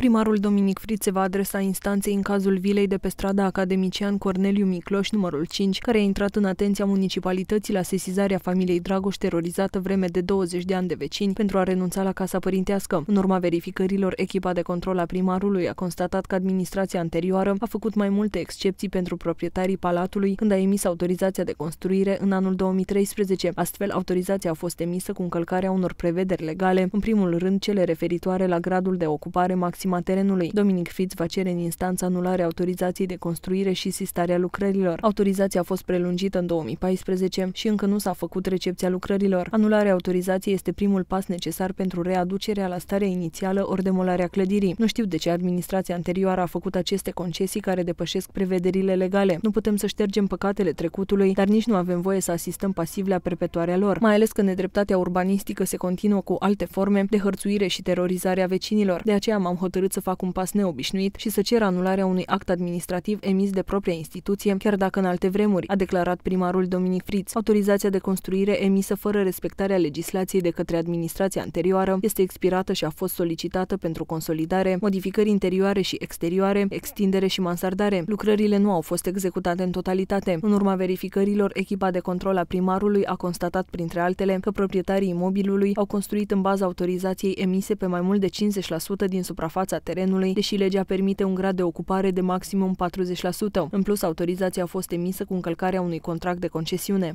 Primarul Dominic Frit se va adresa instanței în cazul vilei de pe strada Academician Corneliu Micloș, numărul 5, care a intrat în atenția municipalității la sesizarea familiei Dragoș terorizată vreme de 20 de ani de vecini pentru a renunța la casa părintească. În urma verificărilor, echipa de control a primarului a constatat că administrația anterioară a făcut mai multe excepții pentru proprietarii palatului când a emis autorizația de construire în anul 2013. Astfel, autorizația a fost emisă cu încălcarea unor prevederi legale, în primul rând cele referitoare la gradul de ocupare maxim maxima terenului. Dominic Fitz va cere în instanță anularea autorizației de construire și sistarea lucrărilor. Autorizația a fost prelungită în 2014 și încă nu s-a făcut recepția lucrărilor. Anularea autorizației este primul pas necesar pentru readucerea la starea inițială ori demolarea clădirii. Nu știu de ce administrația anterioară a făcut aceste concesii care depășesc prevederile legale. Nu putem să ștergem păcatele trecutului, dar nici nu avem voie să asistăm pasiv la perpetuarea lor, mai ales că nedreptatea urbanistică se continuă cu alte forme de hărțuire și terorizare a vecinilor. De aceea m-am hotărât hotărât să facă un pas neobișnuit și să ceră anularea unui act administrativ emis de propria instituție, chiar dacă în alte vremuri, a declarat primarul Dominic Fritz. Autorizația de construire emisă fără respectarea legislației de către administrația anterioară este expirată și a fost solicitată pentru consolidare, modificări interioare și exterioare, extindere și mansardare. Lucrările nu au fost executate în totalitate. În urma verificărilor, echipa de control a primarului a constatat, printre altele, că proprietarii imobilului au construit în baza autorizației emise pe mai mult de 50% din suprafață fața terenului, deși legea permite un grad de ocupare de maximum 40%. În plus, autorizația a fost emisă cu încălcarea unui contract de concesiune.